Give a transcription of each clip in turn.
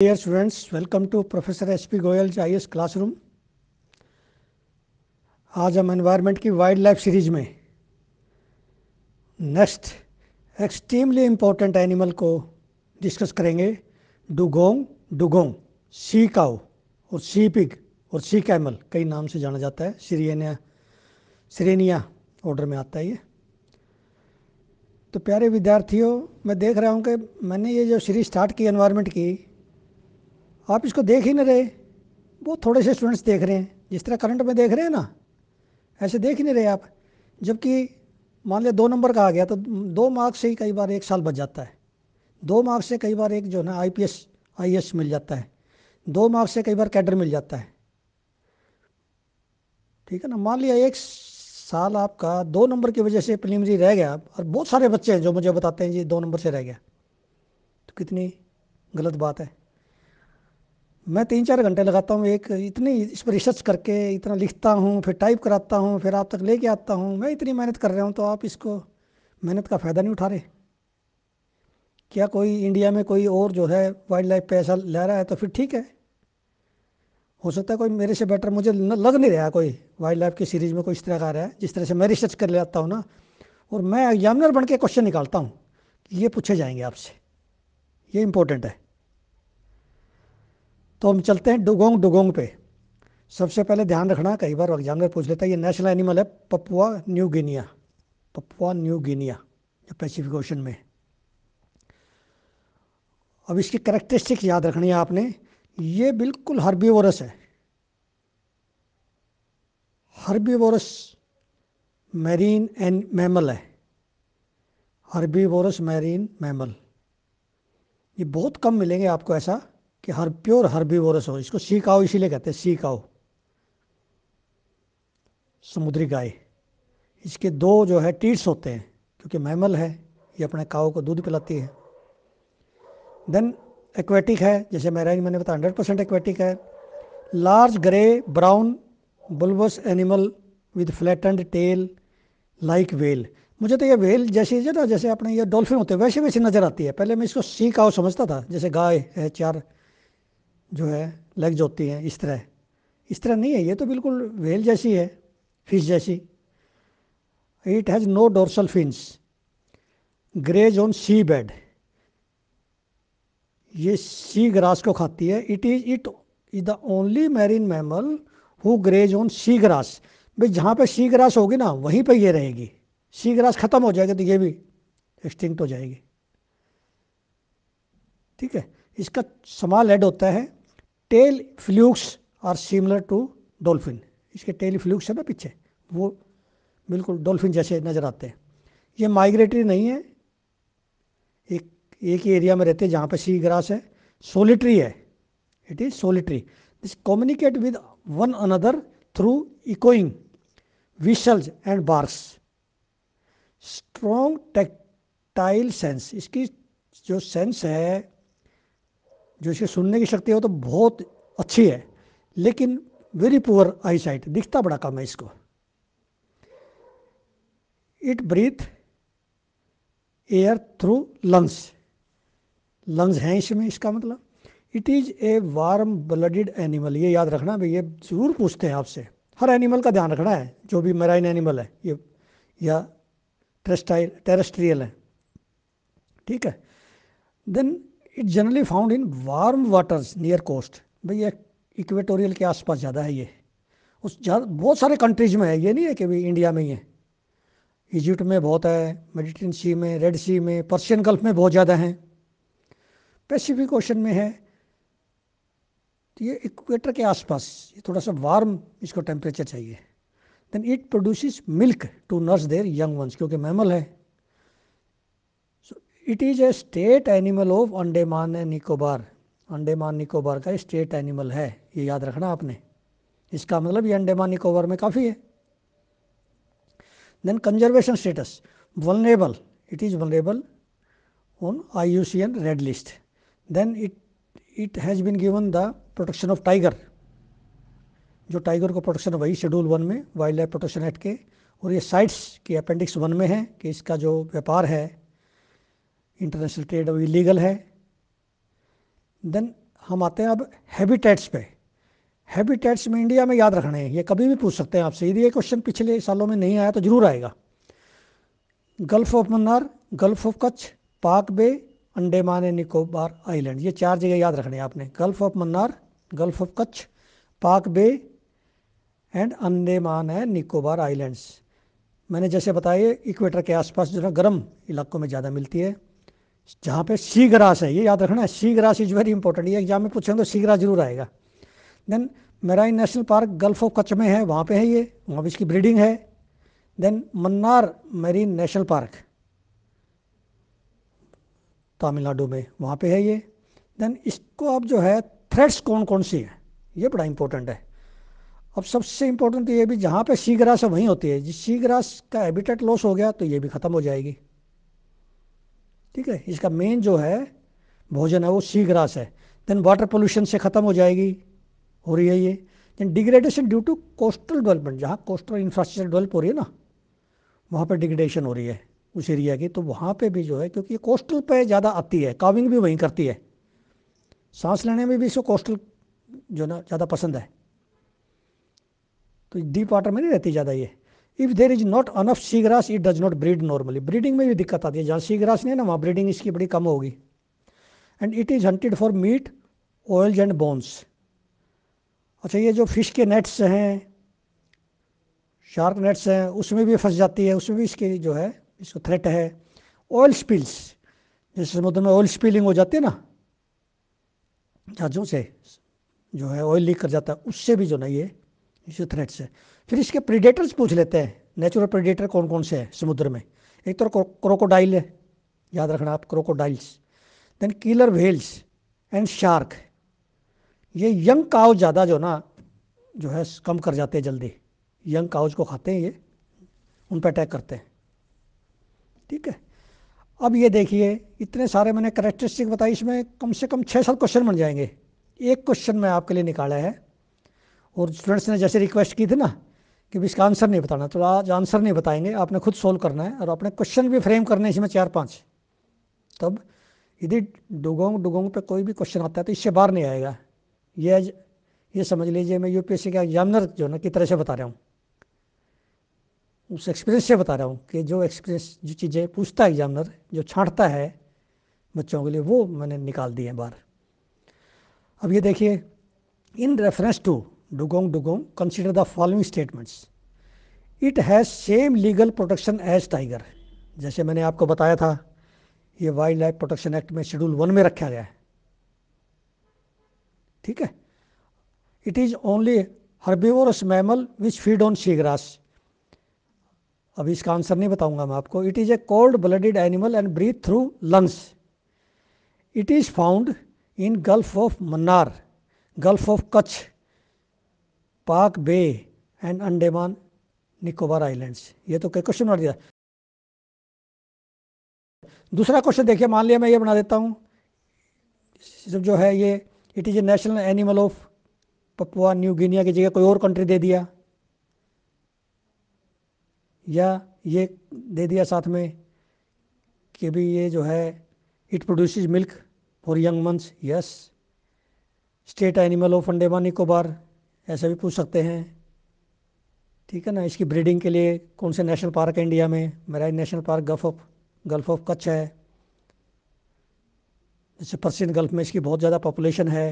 Dear students, welcome to Professor H.P. Goyal's IS classroom. आज हम environment की wild life series में next extremely important animal को discuss करेंगे डुगोंग डुगोंग सी काउ और sea pig और सी कैमल कई नाम से जाना जाता है सीरियनिया सीरेनिया ऑर्डर में आता है ये तो प्यारे विद्यार्थियों मैं देख रहा हूँ कि मैंने ये जो सीरीज स्टार्ट की एनवायरमेंट की आप इसको देख ही नहीं रहे वो थोड़े से स्टूडेंट्स देख रहे हैं जिस तरह करंट में देख रहे हैं ना ऐसे देख ही नहीं रहे आप जबकि मान लिया दो नंबर का आ गया तो दो मार्क्स से ही कई बार एक साल बच जाता है दो मार्क्स से कई बार एक जो है ना आई पी e मिल जाता है दो मार्क्स से कई बार कैडर मिल जाता है ठीक है ना मान लिया एक साल आपका दो नंबर की वजह से प्रिलिमरी रह गया और बहुत सारे बच्चे हैं जो मुझे बताते हैं जी दो नंबर से रह गया तो कितनी गलत बात है मैं तीन चार घंटे लगाता हूँ एक इतनी इस पर रिसर्च करके इतना लिखता हूँ फिर टाइप कराता हूँ फिर आप तक लेके आता हूँ मैं इतनी मेहनत कर रहा हूँ तो आप इसको मेहनत का फ़ायदा नहीं उठा रहे क्या कोई इंडिया में कोई और जो है वाइल्ड लाइफ पैसा ले रहा है तो फिर ठीक है हो सकता है कोई मेरे से बेटर मुझे लग नहीं रहा कोई वाइल्ड लाइफ की सीरीज़ में कोई इस तरह का आ रहा है जिस तरह से मैं रिसर्च कर ले आता हूँ ना और मैं एग्जामिनर बन के क्वेश्चन निकालता हूँ ये पूछे जाएंगे आपसे ये इम्पोर्टेंट है तो हम चलते हैं डुगोंग डुगोंग पे सबसे पहले ध्यान रखना कई बार एग्जाम पूछ लेता है ये नेशनल एनिमल है Papua New Guinea Papua New Guinea ये पैसिफिक ओशन में अब इसकी करेक्टरिस्टिक्स याद रखनी है आपने ये बिल्कुल हर्बीवोरस है हर्बीवोरस मैरीन एंड मैमल है हर्बीवोरस मैरीन मैमल ये बहुत कम मिलेंगे आपको ऐसा कि हर प्योर वोरस हो इसको सी काओ इसीलिए कहते हैं सी काओ समुद्री गाय इसके दो जो है टीट्स होते हैं क्योंकि मैमल है ये अपने काओ को दूध पिलाती है देन एक्वेटिक है जैसे मैराइन मैंने बताया हंड्रेड परसेंट एक्वेटिक है large grey brown bulbous animal with flat tail like whale मुझे तो ये वेल जैसी ना जैसे अपने ये डॉल्फिन होते हैं वैसे वैसे नज़र आती है पहले मैं इसको सी काओ समझता था जैसे गाय है चार जो है लेग्स होती हैं इस तरह इस तरह नहीं है ये तो बिल्कुल वेल जैसी है फिश जैसी it has no dorsal fins grazes on sea bed ये सी ग्रास को खाती है it is it is the only marine mammal who grazes on sea grass भाई जहाँ पे सी ग्रास होगी ना वहीं पे ये रहेगी सी ग्रास ख़त्म हो जाएगी तो ये भी एक्सटिंक्ट हो जाएगी ठीक है इसका समाल एड होता है tail flukes are similar to dolphin इसके टेल फ्लूक्स है ना पीछे वो बिल्कुल डॉल्फिन जैसे नज़र आते हैं ये माइग्रेटरी नहीं है एक एक ही एरिया में रहते हैं जहाँ पर सी ग्रास है सोलिट्री है it is solitary this communicate with one another through echoing whistles and barks strong tactile sense इसकी जो सेंस है जो इसकी सुनने की शक्ति हो तो बहुत अच्छी है लेकिन वेरी पुअर आई साइट दिखता बड़ा कम है इसको it breathe air through lungs lungs हैं इसमें इसका मतलब it is a warm blooded animal ये याद रखना भाई ये ज़रूर पूछते हैं आपसे हर एनिमल का ध्यान रखना है जो भी मेराइन एनिमल है ये या टेरेस्टाइल टेरेस्ट्रियल है ठीक है then it generally found in warm waters near coast भाई ये इक्वेटोरियल के आसपास ज़्यादा है ये उस बहुत सारे कंट्रीज में है ये नहीं है कि भाई इंडिया में ही है इजिप्ट में बहुत है मेडिटेन सी में रेड सी में पर्शियन गल्फ में बहुत ज़्यादा हैं पैसिफिक ओशन में है तो ये इक्वेटर के आसपास ये थोड़ा सा वार्म इसको टेम्परेचर चाहिए then it produce milk to nurse their young ones क्योंकि मैमल है it is a state animal of Andaman and Nicobar Andaman Nicobar का स्टेट एनिमल है ये याद रखना आपने इसका मतलब ये अंडेमान निकोबार में काफ़ी है then conservation status vulnerable it is vulnerable on I U C N red list then it it has been given the protection of tiger जो टाइगर को प्रोटेक्शन वही शेड्यूल वन में वाइल्ड लाइफ प्रोटेक्शन एक्ट के और ये sites की appendix one में है कि इसका जो व्यापार है इंटरनेशनल ट्रेड अब इलीगल है देन हम आते हैं अब हैबिटेट्स पे हैबिटेट्स में इंडिया में याद रखने हैं ये कभी भी पूछ सकते हैं आपसे यदि ये क्वेश्चन पिछले सालों में नहीं आया तो ज़रूर आएगा gulf of Mannar gulf of Kutch Palk bay Andaman and Nicobar island ये चार जगह याद रखने हैं आपने gulf of Mannar gulf of Kutch Palk bay and Andaman and Nicobar islands मैंने जैसे बताया इक्वेटर के आसपास जो है गर्म इलाकों में ज़्यादा मिलती है जहाँ पे सी ग्रास है ये याद रखना sea grass is very important ये एग्जाम में पूछेंगे तो सी ग्रास जरूर आएगा then marine national park gulf of Kutch में है वहाँ पे है ये वहाँ पे इसकी ब्रीडिंग है then Mannar marine national park Tamil Nadu में वहाँ पे है ये देन इसको अब जो है थ्रेड्स कौन कौन सी हैं ये बड़ा इंपॉर्टेंट है अब सबसे इम्पोर्टेंट तो ये भी जहाँ पे सी ग्रास है वहीं होती है जिस सी ग्रास का हैबिटेट लॉस हो गया तो ये भी ख़त्म हो जाएगी ठीक है इसका मेन जो है भोजन है वो सी ग्रास है देन वाटर पोल्यूशन से ख़त्म हो जाएगी हो रही है ये then degradation due to coastal development जहाँ कोस्टल इंफ्रास्ट्रक्चर डेवलप हो रही है ना वहाँ पर डिग्रेडेशन हो रही है उस एरिया की तो वहाँ पर भी जो है क्योंकि कोस्टल पर ज़्यादा आती है काविंग भी वहीं करती है सांस लेने में भी इसको कोस्टल जो ना ज़्यादा पसंद है तो डीप वाटर में नहीं रहती ज़्यादा ये if there is not enough sea grass it does not breed normally breeding में भी दिक्कत आती है जहाँ सी ग्रास नहीं है ना वहाँ ब्रीडिंग इसकी बड़ी कम होगी and it is hunted for meat oils and bones अच्छा ये जो फिश के नेट्स हैं शार्क नेट्स हैं उसमें भी फंस जाती है उसमें भी इसकी जो है इसको थ्रेट है ऑयल स्पिल्स जैसे समुद्र में ऑयल स्पिलिंग हो जाती है ना जहाज़ों से जो है ऑयल लीक कर जाता है उससे भी जो ना ये इसी थ्रेट से फिर इसके प्रीडेटर्स पूछ लेते हैं नेचुरल प्रीडेटर कौन कौन से हैं समुद्र में एक तो क्रोकोडाइल है याद रखना आप crocodiles then killer whales and shark ये यंग काउ ज़्यादा जो ना जो है कम कर जाते हैं जल्दी यंग काउज को खाते हैं ये उन पर अटैक करते हैं ठीक है अब ये देखिए इतने सारे मैंने करेक्टरिस्टिक बताई इसमें कम से कम छः सात क्वेश्चन बन जाएंगे एक क्वेश्चन मैं आपके लिए निकाला है और स्टूडेंट्स ने जैसे रिक्वेस्ट की थी ना कि इसका आंसर नहीं बताना तो आज आंसर नहीं बताएंगे आपने खुद सोल्व करना है और अपने क्वेश्चन भी फ्रेम करने इसमें चार पाँच तब यदि डुगोंग डुगोंग पे कोई भी क्वेश्चन आता है तो इससे बाहर नहीं आएगा ये ये समझ लीजिए मैं यूपीएससी का एग्जामिनर जो ना की तरह से बता रहा हूँ उस एक्सपीरियंस से बता रहा हूँ कि जो एक्सपीरियंस जो चीज़ें पूछता है एग्जामिनर जो छाँटता है बच्चों के लिए वो मैंने निकाल दिए हैं बाहर अब ये देखिए in reference to dugong dugong consider the following statements it has same legal protection as tiger jaise maine aapko bataya tha ye wildlife protection act mein schedule 1 mein rakha gaya hai theek hai it is only herbivorous mammal which feed on sea grass अभी इसका answer नहीं बताऊंगा मैं आपको it is a cold blooded animal and breathe through lungs it is found in Gulf of Mannar gulf of Kutch Palk bay and Andaman Nicobar Islands ये तो question बना दिया दूसरा क्वेश्चन देखिए मान लिया मैं ये बना देता हूँ जो है ये it is a national animal of Papua New Guinea की जगह कोई और कंट्री दे दिया या ये दे दिया साथ में कि भी ये जो है it produce milk for young months yes state animal of Andaman Nicobar ऐसा भी पूछ सकते हैं ठीक है ना इसकी ब्रीडिंग के लिए कौन से नेशनल पार्क है इंडिया में मेरा national park gulf of Gulf of Kutch है जैसे पश्चिम गल्फ में इसकी बहुत ज़्यादा पॉपुलेशन है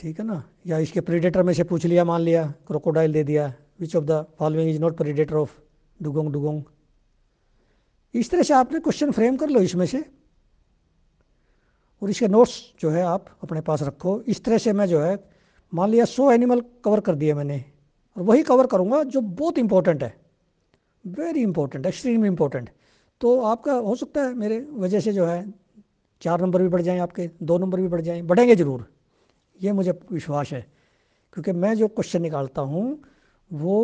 ठीक है ना या इसके प्रीडेटर में से पूछ लिया मान लिया क्रोकोडाइल दे दिया which of the following is not predator of dugong dugong इस तरह से आपने क्वेश्चन फ्रेम कर लो इसमें से और इसके नोट्स जो है आप अपने पास रखो इस तरह से मैं जो है मान लिया सौ एनिमल कवर कर दिया मैंने और वही कवर करूँगा जो बहुत इंपॉर्टेंट है वेरी इंपॉर्टेंट एक्सट्रीमली इंपॉर्टेंट तो आपका हो सकता है मेरे वजह से जो है चार नंबर भी बढ़ जाएं आपके दो नंबर भी बढ़ जाएं बढ़ेंगे ज़रूर ये मुझे विश्वास है क्योंकि मैं जो क्वेश्चन निकालता हूँ वो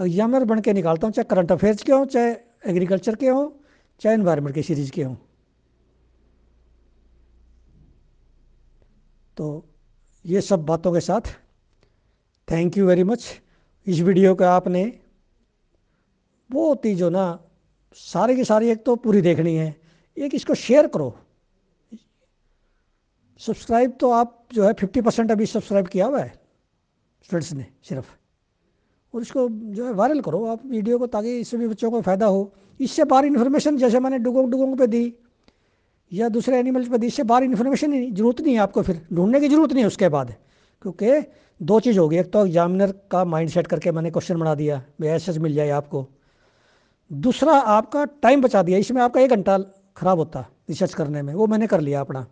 एग्जामिनर बन के निकालता हूँ चाहे करंट अफेयर्स के हों चाहे एग्रीकल्चर के हों चाहे इन्वायरमेंट के सीरीज के हों तो ये सब बातों के साथ थैंक यू वेरी मच इस वीडियो का आपने बहुत ही जो ना सारी की सारी एक तो पूरी देखनी है एक इसको शेयर करो सब्सक्राइब तो आप जो है फिफ्टी परसेंट अभी सब्सक्राइब किया हुआ है स्टूडेंट्स ने सिर्फ और इसको जो है वायरल करो आप वीडियो को ताकि इससे भी बच्चों को फ़ायदा हो इससे बाहर इन्फॉर्मेशन जैसे मैंने डुगोंग डुगोंग पे दी या दूसरे एनिमल्स पर इससे बाहर इन्फॉर्मेशन नहीं जरूरत नहीं है आपको फिर ढूंढने की ज़रूरत नहीं है उसके बाद क्योंकि दो चीज़ होगी एक तो एग्जामिनर का माइंड सेट करके मैंने क्वेश्चन बना दिया भाई एस मिल जाए आपको दूसरा आपका टाइम बचा दिया इसमें आपका एक घंटा ख़राब होता रिसर्च करने में वो मैंने कर लिया अपना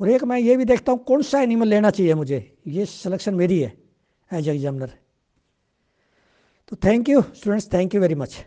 और एक मैं ये भी देखता हूँ कौन सा एनिमल लेना चाहिए मुझे ये सिलेक्शन मेरी है एज एग्जामिनर तो thank you students thank you very much